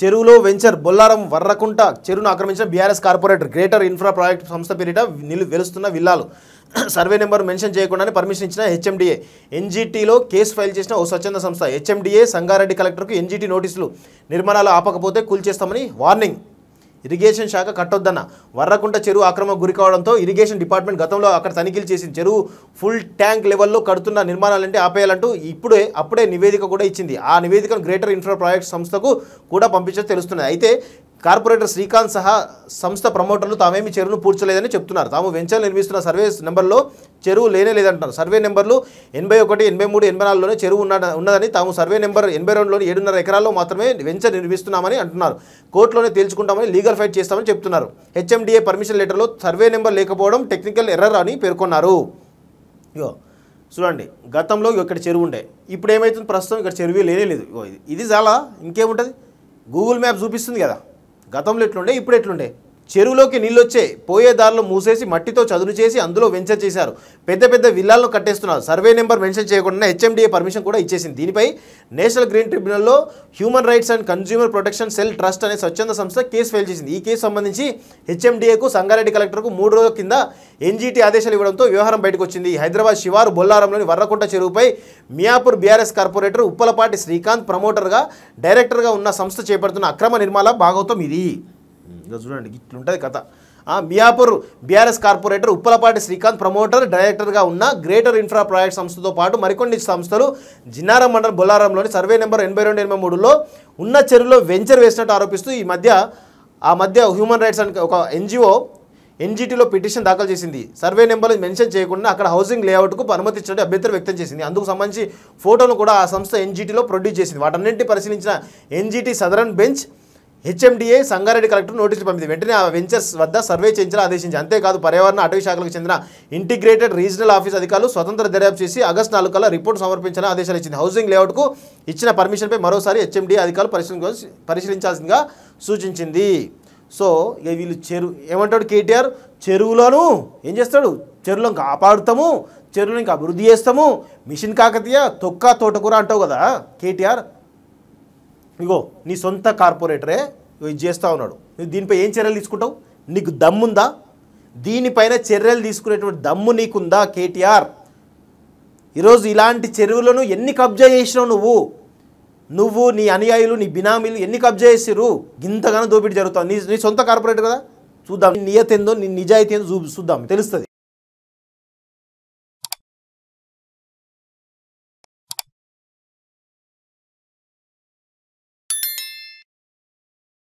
చెరువులో వెంచర్ బొల్లారం వర్రకుంట చెరువును ఆక్రమించిన BRS corporator greater infra project సంస్థ పేరిట నిలు వెలుస్తున్న విల్లాలు సర్వే నెంబర్ మెన్షన్ చేయకుండానే పర్మిషన్ ఇచ్చిన హెచ్ఎండిఏ ఎన్జీటీలో కేసు ఫైల్ చేసిన ఓ స్వచ్ఛంద సంస్థ హెచ్ఎండిఏ సంగారెడ్డి కలెక్టర్కు ఎన్జీటీ నోటీసులు నిర్మాణాలు ఆపకపోతే కూల్చేస్తామని వార్నింగ్ ఇరిగేషన్ శాఖ కట్టొద్దన్న వర్రకుంట చెరువు ఆక్రమ గురి కావడంతో ఇరిగేషన్ డిపార్ట్మెంట్ గతంలో అక్కడ తనిఖీలు చేసిన చెరువు ఫుల్ ట్యాంక్ లెవెల్లో కడుతున్న నిర్మాణాలంటే ఆపేయాలంటూ ఇప్పుడే అప్పుడే నివేదిక కూడా ఇచ్చింది ఆ నివేదికను గ్రేటర్ ఇన్ఫ్రా ప్రాజెక్ట్ సంస్థకు కూడా పంపించడం తెలుస్తున్నది అయితే కార్పొరేటర్ శ్రీకాంత్ సహా సంస్థ ప్రమోటర్లు తామేమి చెరువును పూడ్చలేదని చెప్తున్నారు తాము వెంచర్లు నిర్మిస్తున్న సర్వే నెంబర్లో చెరువు లేనే లేదంటున్నారు సర్వే నెంబర్లు ఎనభై ఒకటి ఎనభై మూడు ఎనభై నాలుగులోనే చెరువు ఉన్న ఉన్నదని తాము సర్వే నెంబర్ ఎనభై రెండులోని ఏడున్నర ఎకరాల్లో మాత్రమే వెంచర్ నిర్మిస్తున్నామని అంటున్నారు కోర్టులోనే తేల్చుకుంటామని లీగల్ ఫైట్ చేస్తామని చెప్తున్నారు హెచ్ఎండిఏ పర్మిషన్ లెటర్లో సర్వే నెంబర్ లేకపోవడం టెక్నికల్ ఎర్రర్ అని పేర్కొన్నారు చూడండి గతంలో ఇక్కడ చెరువు ఉండే ఇప్పుడు ఏమవుతుంది ప్రస్తుతం ఇక్కడ చెరువు లేనే లేదు ఇది చాలా ఇంకేముంటుంది గూగుల్ మ్యాప్ చూపిస్తుంది కదా గతంలో ఎట్లుండే ఇప్పుడు ఎట్లుండే చెరువులోకి నీళ్ళొచ్చే పోయే దారులు మూసేసి మట్టితో చదును చేసి అందులో వెంచర్ చేశారు పెద్ద పెద్ద విల్లాలను కట్టేస్తున్నారు సర్వే నెంబర్ మెన్షన్ చేయకుండా హెచ్ఎండిఏ పర్మిషన్ కూడా ఇచ్చేసింది దీనిపై నేషనల్ గ్రీన్ ట్రిబ్యునల్లో human rights and consumer protection cell trust అనే స్వచ్ఛంద సంస్థ కేసు ఫైల్ చేసింది ఈ కేసు సంబంధించి హెచ్ఎండిఏకు సంగారెడ్డి కలెక్టర్కు మూడు రోజుల కింద ఎన్జీటీ ఆదేశాలు ఇవ్వడంతో వ్యవహారం బయటకు వచ్చింది హైదరాబాద్ శివారు బొల్లారంలోని వర్రకుంట చెరువుపై మియాపూర్ బీఆర్ఎస్ కార్పొరేటర్ ఉప్పలపాటి శ్రీకాంత్ ప్రమోటర్గా డైరెక్టర్గా ఉన్న సంస్థ చేపడుతున్న అక్రమ నిర్మాణ భాగవతం ఇది ఇంకా చూడండి ఇట్లుంటుంది కథ మియాపూర్ బీఆర్ఎస్ కార్పొరేటర్ ఉప్పలపాటి శ్రీకాంత్ ప్రమోటర్ డైరెక్టర్గా ఉన్న గ్రేటర్ ఇన్ఫ్రా ప్రాజెక్ట్ సంస్థతో పాటు మరికొన్ని సంస్థలు జిన్నారం మండలం బొల్లారంలోని సర్వే నెంబర్ ఎనభై రెండు ఎనభై మూడులో ఉన్న చెరువులో వెంచర్ వేసినట్టు ఆరోపిస్తూ ఈ మధ్య ఆ మధ్య హ్యూమన్ రైట్స్ అని ఒక ఎన్జిఓ ఎన్జిటిలో పిటిషన్ దాఖలు చేసింది సర్వే నెంబర్లు మెన్షన్ చేయకుండా అక్కడ హౌసింగ్ లేఅవుట్కు అనుమతించడం అభ్యంతరం వ్యక్తం చేసింది అందుకు సంబంధించి ఫోటోను కూడా ఆ సంస్థ ఎన్జిటిలో ప్రొడ్యూస్ చేసింది వాటన్నింటినీ పరిశీలించిన NGT southern bench HMDA Sangareddy collector నోటీసులు పంపింది వెంటనే ఆ వెంచర్స్ వద్ద సర్వే చేయించాలని ఆదేశించి అంతేకాదు పర్యావరణ అటవీ శాఖలకు చెందిన ఇంటిగ్రేటెడ్ రీజనల్ ఆఫీస్ అధికారులు స్వతంత్ర దర్యాప్తు చేసి ఆగస్టు నాలుగు రిపోర్ట్ సమర్పించాలని ఆదేశాలు ఇచ్చింది హౌసింగ్ లేఅవుట్కు ఇచ్చిన పర్మిషన్పై మరోసారి హెచ్ఎండిఏ అధికారులు పరిశీలి పరిశీలించాల్సిందిగా సూచించింది సో ఇక వీళ్ళు చెరువు ఏమంటాడు కేటీఆర్ చెరువులను ఏం చేస్తాడు చెరువులను కాపాడుతాము చెరువులను ఇంకా అభివృద్ధి చేస్తాము మిషన్ కాకతీయ తొక్క తోటకూర అంటావు కదా కేటీఆర్ ఇగో నీ సొంత కార్పొరేటరే ఇది చేస్తూ ఉన్నాడు నువ్వు దీనిపై ఏం చర్యలు తీసుకుంటావు నీకు దమ్ముందా దీనిపైన చర్యలు తీసుకునేటువంటి దమ్ము నీకుందా కేటీఆర్ ఈరోజు ఇలాంటి చెరువులను ఎన్ని కబ్జా చేసినావు నువ్వు నువ్వు నీ అనుయాయులు నీ బినామీలు ఎన్ని కబ్జా చేసిరు ఇంతగానో దోపిడీ జరుగుతావు నీ నీ సొంత కార్పొరేట్ కదా చూద్దాం నీ ఏందో నీ నిజాయితీ ఏందో చూ చూద్దాం తెలుస్తుంది